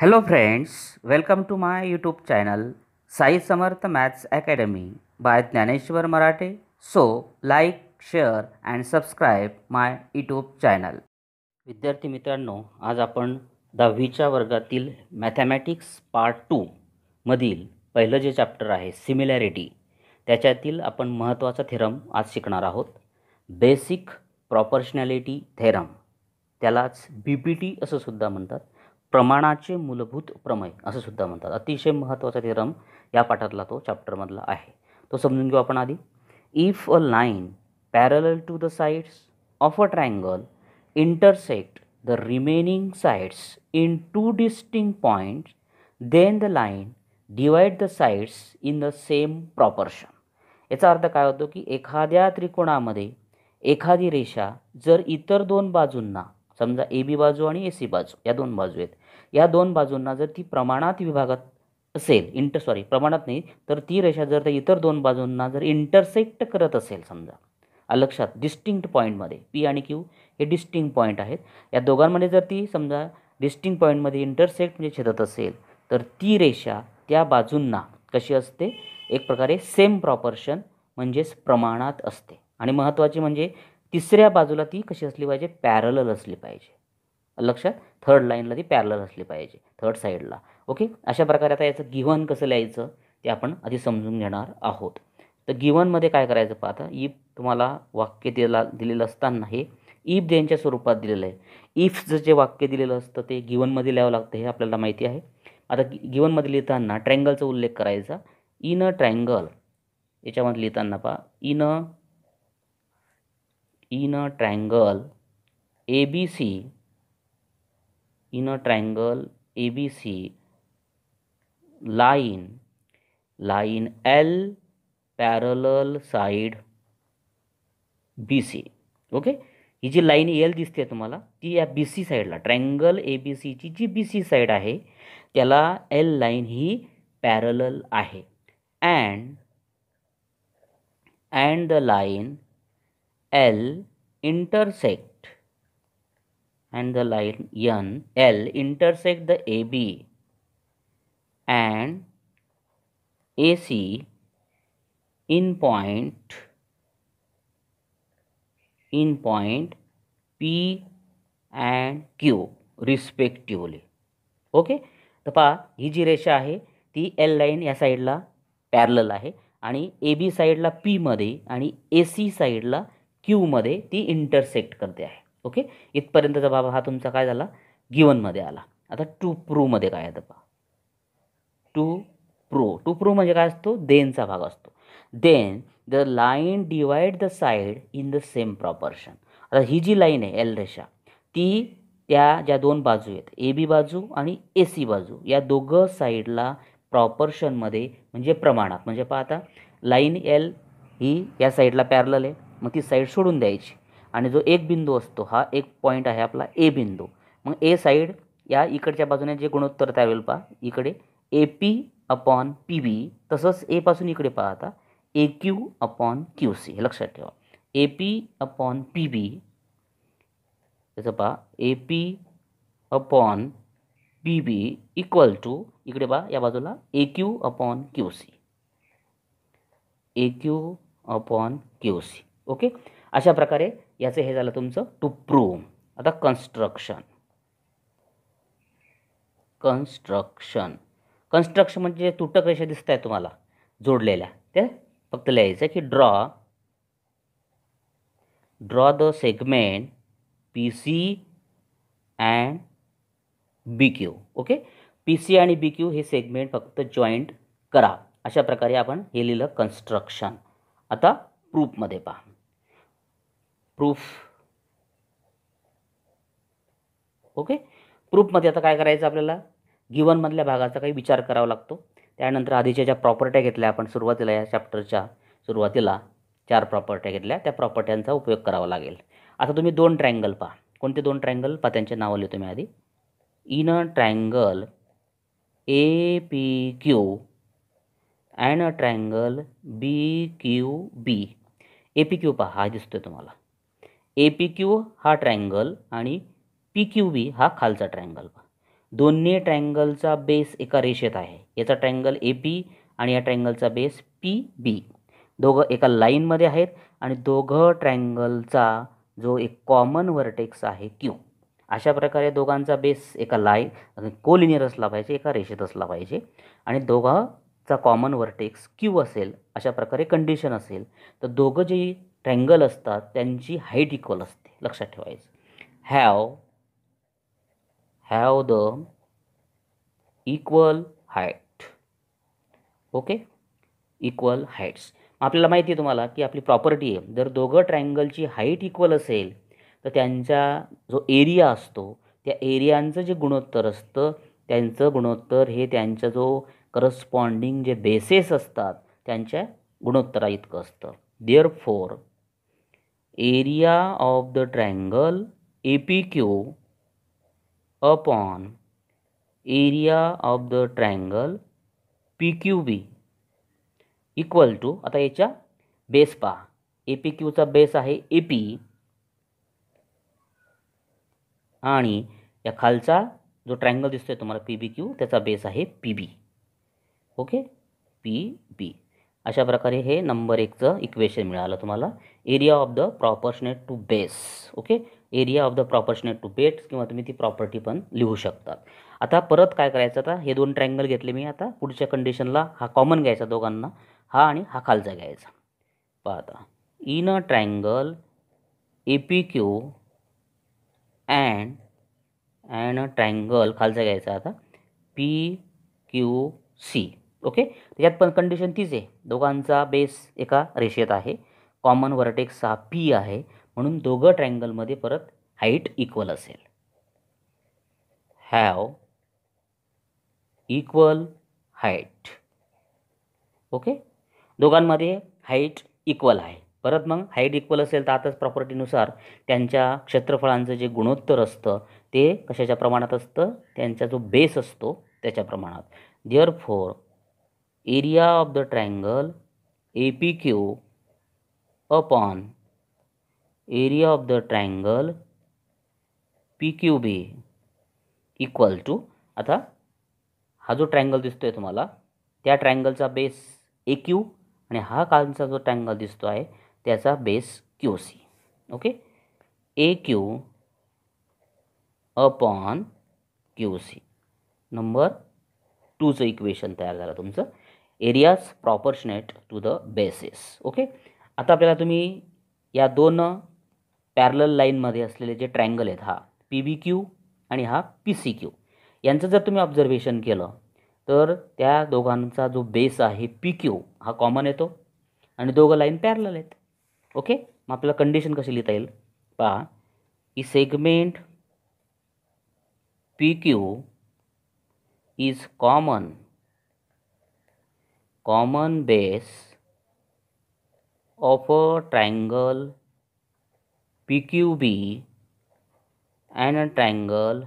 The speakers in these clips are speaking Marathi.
hello friends welcome to my YouTube channel Sai Samarth maths academy by Dnyaneshwar Marathe so like share and subscribe my YouTube channel विद्यार्थी मित्रांनो आज आपण दहावीच्या वर्गातील मॅथेमॅटिक्स पार्ट टू मधील पहिलं जे चॅप्टर आहे सिमिलॅरिटी त्याच्यातील आपण महत्त्वाचा थेरम आज शिकणार आहोत बेसिक प्रॉपर्शनॅलिटी थेरम त्यालाच बी पी टी असं सुद्धा म्हणतात प्रमाणाचे मूलभूत प्रमेय असं सुद्धा म्हणतात अतिशय महत्त्वाचा थिरम या पाठातला तो चॅप्टरमधला आहे तो समजून घेऊ आपण आधी if a line parallel to the sides of a triangle intersect the remaining sides in two distinct points then the line divide the sides in the same proportion याचा अर्थ काय होतो की एखाद्या त्रिकोणामध्ये एखादी रेषा जर इतर दोन बाजूंना समजा ए बी बाजू आणि ए सी बाजू या दोन बाजू आहेत या दोन बाजूंना जर ती प्रमाणात विभागात असेल इंटर सॉरी प्रमाणात नाही तर ती रेषा जर त्या इतर दोन बाजूंना जर इंटरसेक्ट करत असेल समजा लक्षात डिस्टिंक्ट पॉईंटमध्ये पी आणि क्यू हे डिस्टिंक्ट पॉईंट आहेत या दोघांमध्ये जर ती समजा डिस्टिंक्ट पॉईंटमध्ये इंटरसेक्ट म्हणजे छेदत असेल तर ती रेषा त्या बाजूंना कशी असते एक प्रकारे सेम प्रॉपर्शन म्हणजेच प्रमाणात असते आणि महत्त्वाची म्हणजे तिसऱ्या बाजूला ती कशी असली पाहिजे पॅरल असली पाहिजे लक्षात थर्ड लाईनला ती पॅरलर असली पाहिजे थर्ड साईडला ओके अशा प्रकारे आता याचं गिव्हन कसं लिहायचं ते आपण आधी समजून घेणार आहोत तर गिव्हनमध्ये काय करायचं आता इफ तुम्हाला वाक्य दिला दिलेलं असताना हे इफ देनच्या स्वरूपात दिलेलं आहे इफचं जे वाक्य दिलेलं असतं ते गिवनमध्ये लिहावं लागतं हे आपल्याला माहिती आहे आता गिवनमध्ये लिहिताना ट्रँगलचा उल्लेख करायचा इन अ ट्रँगल याच्यामध्ये लिहिताना पहा in a in a triangle A B C in a A B C line line L L side B C okay ही जी लाईन एल दिसते तुम्हाला ती या बी सी साईडला ट्रँगल ए बी सीची जी बी सी साईड आहे त्याला एल लाईन ही पॅरलल आहे and and the line L intersect and the line N, L intersect the AB and AC in point in point P and Q respectively okay तर पहा ही जी रेषा आहे ती एल लाईन या साईडला पॅरल आहे आणि ए बी साईडला पीमध्ये आणि ए सी साईडला क्यूमध्ये ती इंटरसेक्ट करते आहे ओके इथपर्यंतचा बाबा हा तुमचा काय झाला गिवनमध्ये आला आता टू प्रूमध्ये काय आहे पहा टू प्रू टू प्रू म्हणजे काय असतो देनचा भाग असतो then the line divide the side in the same proportion आता ही जी लाईन आहे एल रेषा ती त्या ज्या दोन बाजू आहेत ए बी बाजू आणि ए सी बाजू या दोघं साईडला प्रॉपर्शनमध्ये म्हणजे प्रमाणात म्हणजे पाहता लाईन एल ही या साईडला पॅरल आहे मग ती साईड सोडून द्यायची आणि जो एक बिंदू असतो हा एक पॉईंट आहे आपला ए बिंदू मग ए साईड या इकडच्या बाजूने जे गुणोत्तर त्यावेळेला पहा इकडे A P upon P B तसंच एपासून इकडे पहा आता A Q upon Q C हे लक्षात ठेवा A P upon P B त्याचं पहा A P upon P B equal to इकडे पहा या बाजूला A Q upon Q C A Q upon Q C okay अशा प्रकारे याचं हे झालं तुमचं टू प्रूव्ह आता कन्स्ट्रक्शन कन्स्ट्रक्शन कन्स्ट्रक्शन म्हणजे तुटक रेषा दिसत आहे तुम्हाला जोडलेल्या ते फक्त लिहायचं की draw draw the segment P C and B Q okay P C आणि बी क्यू हे सेगमेंट फक्त जॉईंट करा अशा प्रकारे आपण हे लिहिलं कन्स्ट्रक्शन आता प्रूफमध्ये पहा प्रूफ ओके प्रूफमध्ये आता काय करायचं आपल्याला गिवनमधल्या भागाचा काही विचार करावा लागतो त्यानंतर आधीच्या ज्या प्रॉपर्ट्या घेतल्या आपण सुरुवातीला या चॅप्टरच्या सुरुवातीला चार प्रॉपर्ट्या घेतल्या त्या प्रॉपर्ट्यांचा उपयोग करावा लागेल आता तुम्ही दोन ट्रँगल पहा कोणते दोन ट्रँगल पहा त्यांचे नावं लिहितो मी आधी in a triangle A P Q and triangle B Q B A P Q पहा हा दिसतो आहे तुम्हाला ए पी क्यू हा ट्रँगल आणि पी क्यू बी हा खालचा ट्रायंगल दोन्ही ट्रँगलचा बेस एका रेषेत आहे याचा ट्रँगल ए पी आणि या ट्रँगलचा बेस पी बी दोघं एका लाईनमध्ये आहेत आणि दोघं ट्रँगलचा जो एक कॉमन व्हर्टेक्स आहे क्यू अशा प्रकारे दोघांचा बेस एका लाईन कोलिनियर असला पाहिजे एका रेषेत असला पाहिजे आणि दोघांचा कॉमन व्हर्टेक्स क्यू असेल अशा प्रकारे कंडिशन असेल तर दोघं जे ट्रँगल असतात त्यांची हाईट इक्वल असते लक्षात ठेवायचं have have the equal height okay equal heights आपल्याला माहिती आहे तुम्हाला की आपली प्रॉपर्टी आहे जर दोघं ट्रँगलची हाईट इक्वल असेल तर त्यांचा जो एरिया असतो त्या एरियांचं जे गुणोत्तर असतं त्यांचं गुणोत्तर हे त्यांचा जो करस्पॉन्डिंग जे बेसेस असतात त्यांच्या गुणोत्तरा इतकं असतं therefore area of the A P Q upon area of the of P Q B equal to आता याच्या बेस पहा ए पी क्यूचा बेस आहे ए पी आणि या खालचा जो ट्रायंगल दिसतोय तुम्हाला पी बी क्यू त्याचा बेस आहे P B okay P B अशा प्रकारे हे नंबर एकचं इक्वेशन मिळालं तुम्हाला area of the proportionate to base okay area of the proportionate to bases किंवा तुम्ही ती प्रॉपर्टी पण लिहू शकतात आता परत काय करायचं आता हे दोन ट्रँगल घेतले मी आता पुढच्या कंडिशनला हा कॉमन घ्यायचा दोघांना हा आणि हा खालचा घ्यायचा पाहता in a triangle A P Q and and triangle खालचा घ्यायचा आता पी क्यू सी ओके यात पण कंडिशन तीच आहे दोघांचा बेस एका रेषेत आहे कॉमन वर्टेक्स हा पी आहे म्हणून दोघं ट्रँगलमध्ये परत हाईट इक्वल असेल हॅव इक्वल हाईट ओके दोघांमध्ये हाईट इक्वल आहे परत मग हाईट इक्वल असेल तर आताच प्रॉपर्टीनुसार त्यांच्या क्षेत्रफळांचं जे गुणोत्तर असतं ते कशाच्या प्रमाणात असतं त्यांचा जो बेस असतो त्याच्या प्रमाणात therefore area of the triangle APQ upon area of the triangle PQB equal to आता हा जो ट्रँगल दिसतो आहे तुम्हाला त्या ट्रँगलचा बेस ए क्यू आणि हा कालचा जो ट्रँगल दिसतो आहे त्याचा base Q C okay A Q upon Q C number टूचं इक्वेशन तयार झालं तुमचं areas proportionate to the bases okay आता आपल्याला तुम्ही या दोन पॅरल लाईनमध्ये असलेले जे ट्रँगल आहेत हा पी बी क्यू आणि हा पी सी क्यू यांचं जर तुम्ही ऑब्झर्वेशन केलं तर त्या दोघांचा जो बेस आहे पी क्यू हा कॉमन येतो आणि दोघं लाईन पॅरल आहेत ओके मग आपल्याला कंडिशन कशी लिहिता येईल पहा की segment P Q is common common base of P Q B and triangle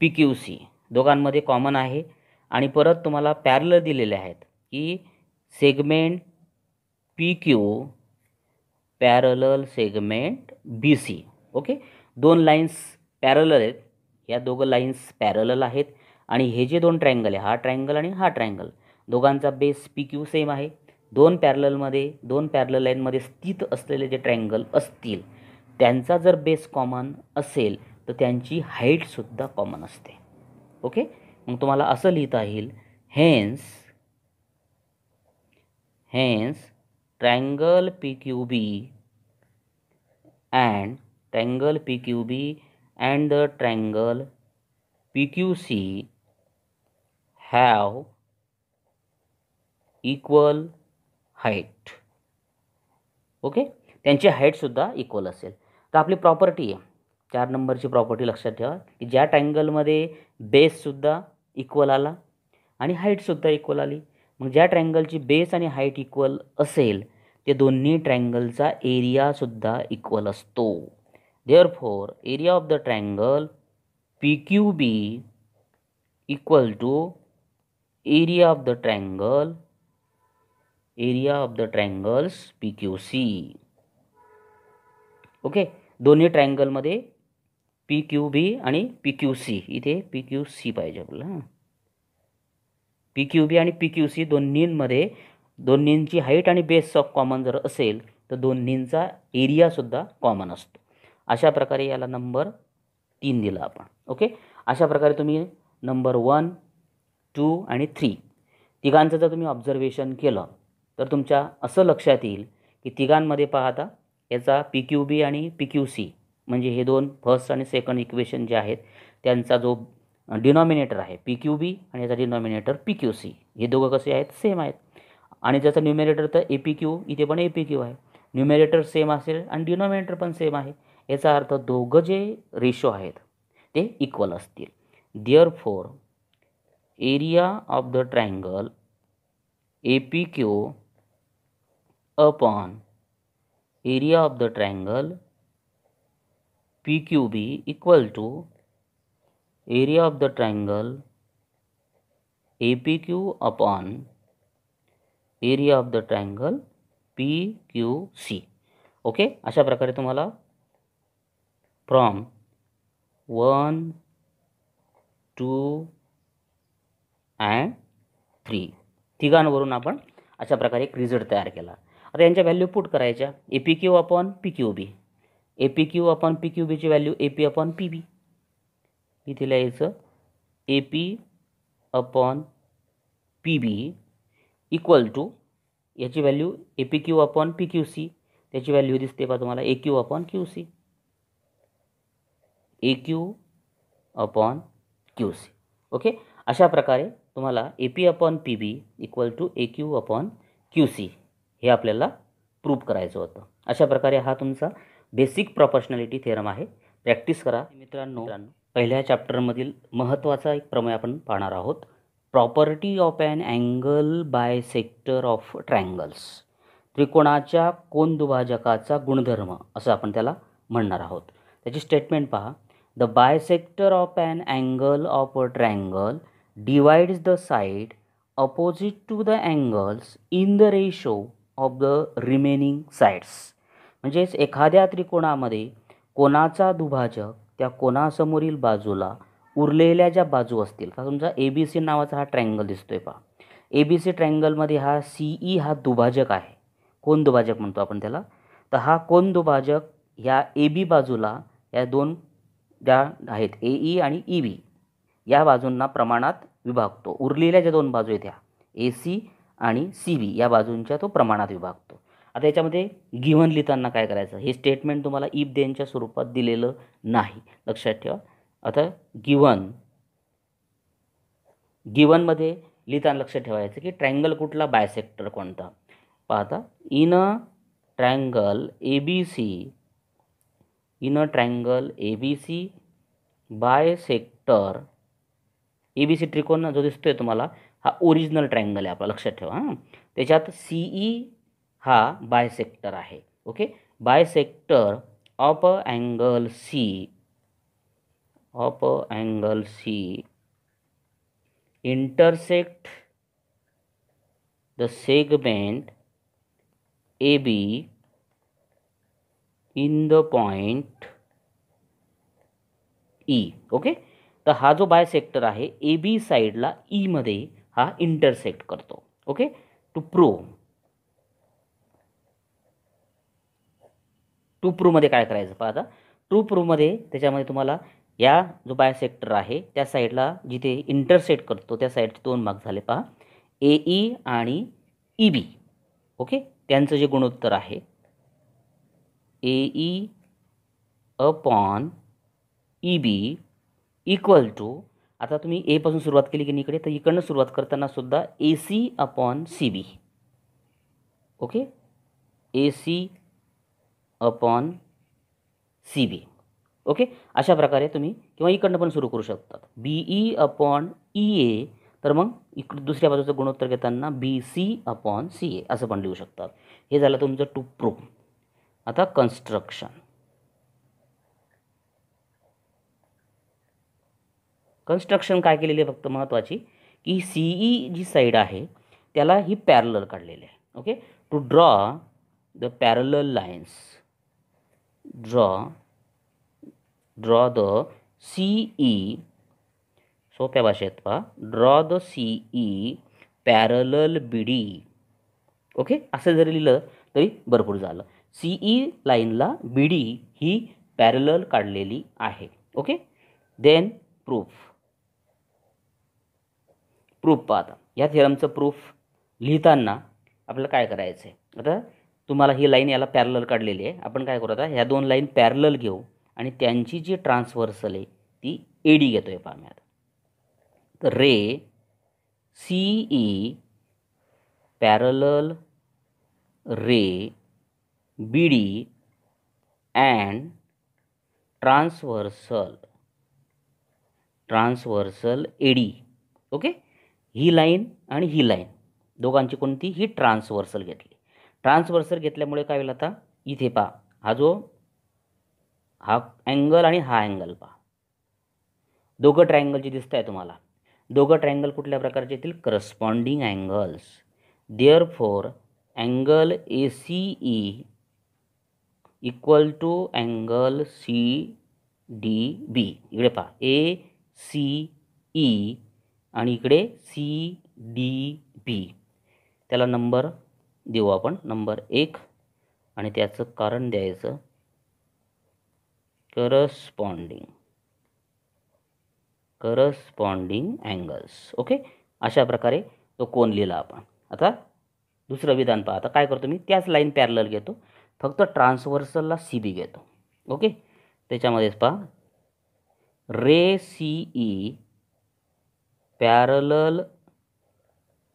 P Q C दोघांमध्ये कॉमन आहे आणि परत तुम्हाला पॅरल दिलेले आहेत की segment P Q parallel segment B C okay दोन लाईन्स पॅरल आहेत या दोघं लाईन्स पॅरल आहेत आणि हे जे दोन ट्रँगल आहे हा ट्रँगल आणि हा ट्रँगल दोघांचा बेस पी क्यू सेम आहे दोन पॅरलमध्ये दोन पॅरल लाईनमध्ये स्थित असलेले जे ट्रँगल असतील त्यांचा जर बेस कॉमन असेल तर त्यांची हाईटसुद्धा कॉमन असते ओके मग तुम्हाला असं लिहिता येईल hence hence triangle P Q B and triangle P Q B and the triangle P Q C have equal height okay त्यांची हाईटसुद्धा इक्वल असेल तर आपली प्रॉपर्टी आहे चार नंबरची प्रॉपर्टी लक्षात ठेवा की ज्या ट्रँगलमध्ये बेससुद्धा इक्वल आला आणि हाईटसुद्धा इक्वल आली मग ज्या ट्रँगलची बेस आणि हाईट इक्वल असेल ते दोन्ही ट्रँगलचा एरियासुद्धा इक्वल असतो therefore area of the triangle P Q B equal to area of the triangle area of the triangles P Q C okay दोन्ही ट्रँगलमध्ये पी क्यू बी आणि पी क्यू सी इथे पी क्यू सी पाहिजे आपल्याला पी क्यू बी आणि पी क्यू सी दोन्हींमध्ये दोन्हींची हाईट आणि बेस ऑफ कॉमन जर असेल तर दोन्हींचा एरियासुद्धा कॉमन असतो अशा प्रकारे याला नंबर तीन दिला आपण ओके अशा प्रकारे तुम्ही नंबर वन टू आणि थ्री तिघांचं जर तुम्ही ऑब्झर्वेशन केलं तर तुमच्या असं लक्षात येईल की तिघांमध्ये पाहता याचा पी क्यू बी आणि पी क्यू सी म्हणजे हे दोन फर्स्ट आणि सेकंड इक्वेशन जे आहेत त्यांचा जो डिनॉमिनेटर आहे पी क्यू बी आणि याचा डिनॉमिनेटर पी क्यू सी हे दोघं कसे आहेत सेम आहेत आणि ज्याचा न्युमिनेटर तर ए पी क्यू इथे पण ए पी क्यू आहे न्युमिनेटर सेम असेल आणि डिनॉमिनेटर पण सेम आहे याचा अर्थ दोघं जे रेशो आहेत ते इक्वल असतील therefore area of the triangle A P Q upon P Q B equal PQB area of the of the triangle APQ upon area of the triangle P Q C okay अशा प्रकारे तुम्हाला from one two and three तिघांवरून आपण अशा प्रकारे एक रिझल्ट तयार केला आता यांच्या व्हॅल्यू पुट करायच्या A P Q upon P Q B A P Q upon P Q बीची value A P upon P B इथे लिहायचं A P upon P B equal to याची value A P Q upon P Q C त्याची व्हॅल्यू दिसते बा तुम्हाला A Q upon Q C A Q upon Q C okay अशा प्रकारे तुम्हाला A P upon P B equal to A Q upon Q C हे आपल्याला प्रूव्ह करायचं होतं अशा प्रकारे हा तुमचा बेसिक प्रॉपर्शनॅलिटी थेरम आहे प्रॅक्टिस करा मित्रांनो पहिल्या चॅप्टरमधील महत्त्वाचा एक प्रमेय आपण पाहणार आहोत property of an angle bisector of triangles त्रिकोणाच्या कोण दुभाजकाचा गुणधर्म असं आपण त्याला म्हणणार आहोत त्याची स्टेटमेंट पहा the bisector of an angle of a triangle divides the side opposite to the angles in the ratio of the remaining sides म्हणजेच एखाद्या त्रिकोणामध्ये कोणाचा दुभाजक त्या कोणासमोरील बाजूला उरलेल्या ज्या बाजू असतील समजा ए बी सी नावाचा हा ट्रँगल दिसतो आहे पहा ए बी सी ट्रँगलमध्ये हा सी ई e हा दुभाजक आहे कोण दुभाजक म्हणतो आपण त्याला तर हा कोण दुभाजक ह्या ए बी बाजूला या दोन ज्या आहेत ए ई e आणि ई e बी या बाजूंना प्रमाणात विभागतो उरलेल्या ज्या दोन बाजू आहेत ह्या ए सी आणि सी बी या बाजूंच्या तो प्रमाणात विभागतो आता याच्यामध्ये गिव्हन लिहिताना काय करायचं हे स्टेटमेंट तुम्हाला इफ देनच्या स्वरूपात दिलेलं नाही लक्षात ठेवा आता गिवन गिवनमध्ये लिहिताना लक्षात ठेवायचं की ट्रँगल कुठला बायसेक्टर कोणता पाहता in a triangle A B C in a triangle A B C bisector A B C त्रिकोण जो दिसतोय तुम्हाला हा ओरिजिनल ट्रँगल आहे आपला लक्षात ठेवा हां त्याच्यात सी ई e हा बायसेक्टर आहे okay bisector of of angle C of angle C intersect the segment A B in the point E okay तर हा जो बायसेक्टर आहे ए बी साईडला ईमध्ये e हा इंटरसेक्ट करतो ओके टू प्रो टू प्रूमध्ये काय करायचं पहा आता टू प्रूमध्ये त्याच्यामध्ये तुम्हाला या जो बायसेक्टर आहे त्या साईडला जिथे इंटरसेक्ट करतो त्या साईडचे दोन भाग झाले पहा ए ई e आणि ई बी ओके त्यांचं जे गुणोत्तर आहे A E upon E B equal to आता तुम्ही एपासून सुरुवात केली की इकडे तर इकडनं सुरुवात करताना सुद्धा A C upon C B okay A C upon C B okay अशा प्रकारे तुम्ही किंवा इकडनं पण सुरू करू शकतात B E upon E A तर मग इकडे दुसऱ्या बाजूचं गुणोत्तर घेताना B C upon C A असं पण लिहू शकतात हे झालं तुमचं टू प्रूफ आता कन्स्ट्रक्शन कन्स्ट्रक्शन काय केलेली आहे फक्त महत्त्वाची की सीई e जी साईड आहे त्याला ही पॅरलल काढलेली आहे okay to draw the parallel lines draw draw the CE सोप्या भाषेत पहा draw the CE parallel B D okay असं जरी लिहिलं तरी भरपूर झालं सीई लाईनला बी डी ही पॅरलल काढलेली आहे ओके देन प्रूफ प्रूफ पाहता ह्या थिअरमचं प्रूफ लिहिताना आपल्याला काय करायचं आहे आता तुम्हाला ही लाईन याला पॅरलल काढलेली आहे आपण काय करू आता ह्या दोन लाईन पॅरलल घेऊ आणि त्यांची जी ट्रान्सव्हर्सल आहे ती ए डी घेतो आहे पाहण्यात तर ray C E parallel ray B D and transversal transversal D okay ही लाईन आणि ही लाईन दोघांची कोणती ही ट्रान्सवर्सल घेतली ट्रान्सवर्सल घेतल्यामुळे काय होईल आता इथे पहा हा जो हा अँगल आणि हा अँगल पहा दोघं ट्रॅंगल जे दिसत आहे तुम्हाला दोघं ट्रॅंगल कुठल्या प्रकारचे येतील corresponding angles therefore angle A C E equal to angle C D B इकडे पहा ए सी ई आणि इकडे सी डी पी त्याला नंबर देऊ आपण नंबर एक आणि त्याचं कारण द्यायचं करस्पॉन्डिंग करस्पॉन्डिंग अँगल्स ओके अशा प्रकारे तो कोण लिहिला आपण आता दुसरं विधान पहा आता काय करतो मी त्याच लाईन पॅरलर घेतो फक्त ट्रान्सवर्सलला सी बी घेतो ओके त्याच्यामध्येच पहा ray C E parallel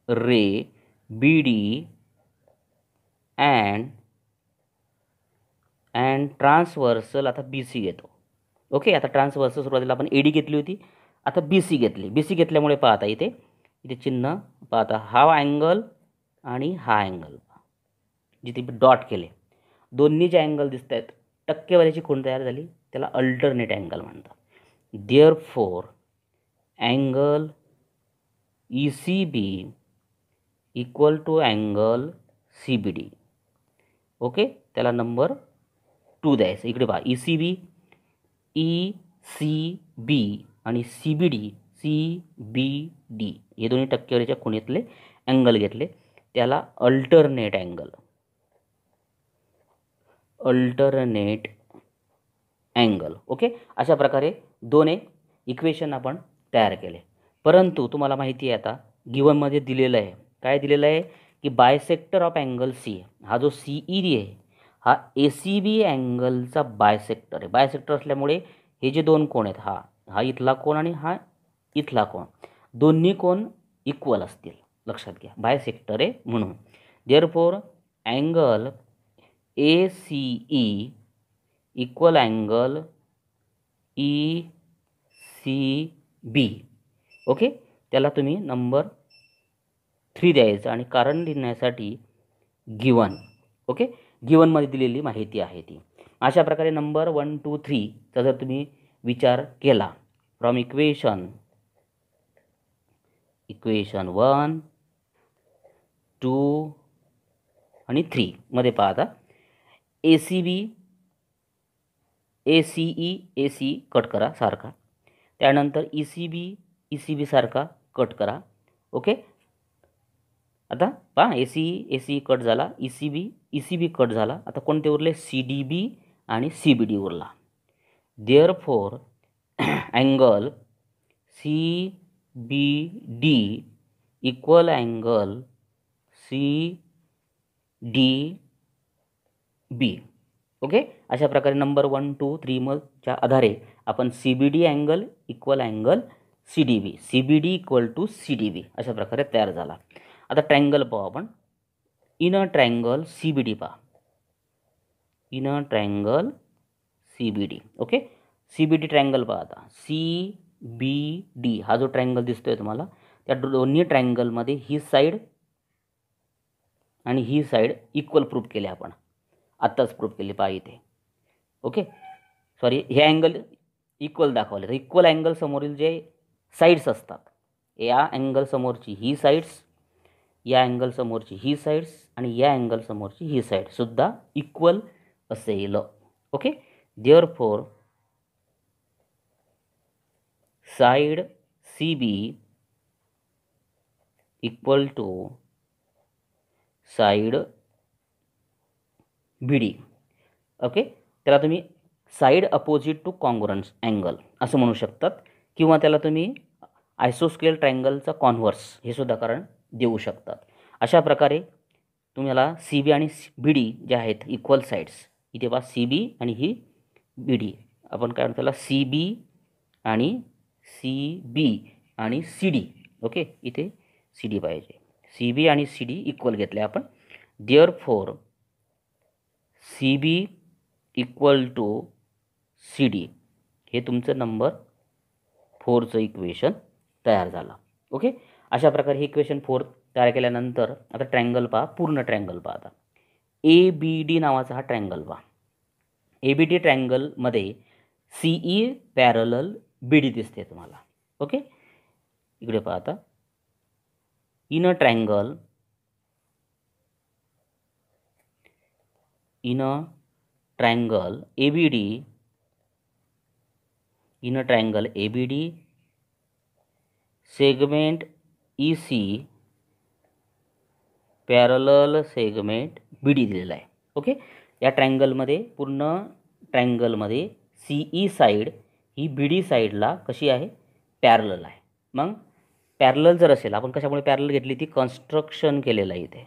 ray B D and and transversal आता बी सी घेतो ओके आता ट्रान्सवर्सल सुरुवातीला आपण ए डी घेतली होती आता बी सी घेतली बी सी घेतल्यामुळे पाहता इथे इथे चिन्ह पाहता हा अँगल आणि हा अँगल जिथे डॉट केले दोन्ही जे अँगल दिसत आहेत टक्केवारीची खूण तयार झाली त्याला अल्टरनेट अँगल म्हणतात therefore angle E C B equal to angle C B D okay त्याला नंबर टू द्यायचं इकडे पहा E C B E C B आणि C B D C B D हे दोन्ही टक्केवारीच्या खुणीतले अँगल घेतले त्याला alternate angle alternate angle okay अशा प्रकारे दोन एक इक्वेशन आपण तयार केले परंतु तुम्हाला माहिती आहे आता गिवनमध्ये दिलेलं आहे काय दिलेलं आहे की बायसेक्टर ऑफ अँगल सी हा जो सी ई डी आहे हा ए सी बी अँगलचा बायसेक्टर आहे बायसेक्टर असल्यामुळे हे जे दोन कोण आहेत हा हा इथला कोण आणि हा इथला कोण दोन्ही कोण इक्वल असतील लक्षात घ्या बायसेक्टर आहे म्हणून therefore angle A C E equal angle E C B okay त्याला तुम्ही नंबर थ्री द्यायचं आणि कारण लिहिण्यासाठी गिवन ओके गिवनमध्ये दिलेली माहिती आहे ती अशा प्रकारे नंबर वन टू थ्रीचा जर तुम्ही विचार केला from equation equation one two आणि थ्रीमध्ये पाहता A C B A C E A C cut करा सारखा त्यानंतर E C B E e C सारखा कट करा ओके आता पहा A C A C cut झाला E C B E C B cut झाला आता कोणते उरले सी डी बी आणि सी बी डी उरला therefore angle C B D equal angle C D B okay अशा प्रकारे नंबर वन टू थ्री मच्या आधारे आपण C B D angle equal angle C D B C B D equal to C D B अशा प्रकारे तयार झाला आता ट्रँगल पहा आपण in a triangle C B D पहा in a triangle C B D okay C B D triangle पहा आता सी बी डी हा जो ट्रँगल दिसतो आहे तुम्हाला त्या दोन्ही ट्रँगलमध्ये ही साईड आणि ही साईड इक्वल प्रूफ केली आपण आत्ताच प्रूफ केली पहा इथे ओके सॉरी हे अँगल इक्वल दाखवले तर इक्वल अँगल समोरील जे साईड्स असतात या अँगलसमोरची ही साईड्स या अँगलसमोरची ही साईड्स आणि या अँगलसमोरची ही साईडसुद्धा इक्वल असेल okay therefore side C B equal to side B D okay त्याला तुम्ही side opposite to congruence angle असं म्हणू शकतात किंवा त्याला तुम्ही आयसोस्केल ट्रायंगलचा कॉन्व्हर्स हे सुद्धा कारण देऊ शकतात अशा प्रकारे तुम्हाला सी बी आणि बी डी जे आहेत इक्वल साईड्स इथे बा सी बी आणि ही बी डी आपण काय म्हणतो त्याला सी बी आणि सी बी आणि सी डी ओके इथे सी डी पाहिजे सी बी आणि सी डी इक्वल घेतले आपण therefore C B equal to C D हे तुमचं नंबर फोरचं इक्वेशन तयार झाला ओके अशा प्रकारे हे इक्वेशन फोर तयार केल्यानंतर आता ट्रँगल पहा पूर्ण ट्रँगल पहा आता ए बी डी नावाचा हा ट्रँगल पहा ए बी डी ट्रँगलमध्ये सीई पॅरल बी डी दिसते तुम्हाला ओके इकडे पहा आता in a triangle in a triangle A B D in a triangle A B D segment E C parallel segment B D दिलेला आहे ओके या ट्रँगलमध्ये पूर्ण ट्रँगलमध्ये सी ई साईड ही बी डी साईडला कशी आहे पॅरलल आहे मग पॅरल जर असेल आपण कशामुळे पॅरल घेतली ती कन्स्ट्रक्शन केलेलं आहे इथे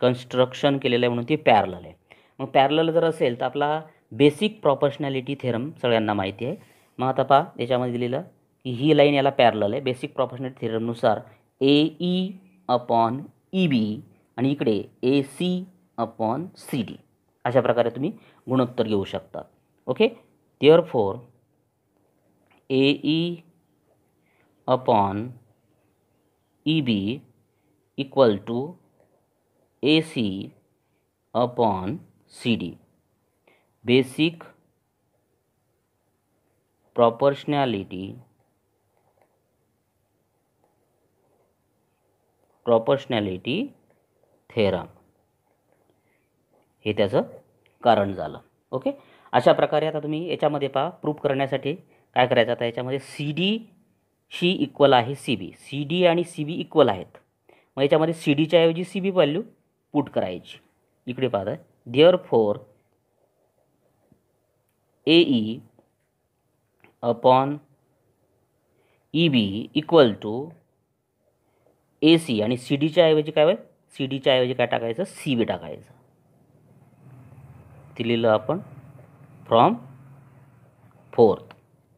कन्स्ट्रक्शन केलेलं आहे म्हणून ती पॅरल आहे मग पॅरल जर असेल तर आपला बेसिक प्रॉपर्शनॅलिटी थेरम सगळ्यांना माहिती आहे मग आता पा याच्यामध्ये दिलेलं की ही लाईन याला पॅरल आहे बेसिक प्रॉपर्शनल थिअरमनुसार A E upon E B आणि इकडे A C upon C D अशा प्रकारे तुम्ही गुणोत्तर घेऊ शकता okay therefore A E upon E B equal to A C upon C D basic proportionality proportionality theorem हे त्याचं कारण झालं ओके अशा प्रकारे आता तुम्ही याच्यामध्ये पहा प्रूफ करण्यासाठी काय करायचं आता याच्यामध्ये सी डी शी इक्वल आहे सी बी सी डी आणि सी बी इक्वल आहेत मग याच्यामध्ये सी डीच्या ऐवजी सी बी व्हॅल्यू पुट करायची इकडे पाहता therefore A E upon E B equal to A C आणि सी डीच्या ऐवजी काय होईल सी डीच्या ऐवजी काय टाकायचं सी बी टाकायचं ते लिहिलं आपण फ्रॉम फोर्थ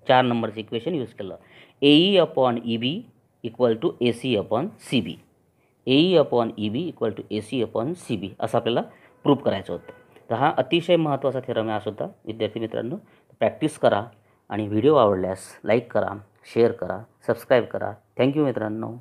चार नंबरचं इक्वेशन यूज केलं A E upon E B equal to A C upon C B A E upon E B equal to A C upon C B असं आपल्याला प्रूफ करायचं होतं तर हा अतिशय महत्त्वाचा थेरम आहे सुद्धा विद्यार्थी मित्रांनो प्रॅक्टिस करा आणि व्हिडिओ आवडल्यास लाईक करा शेअर करा सबस्क्राईब करा थँक्यू मित्रांनो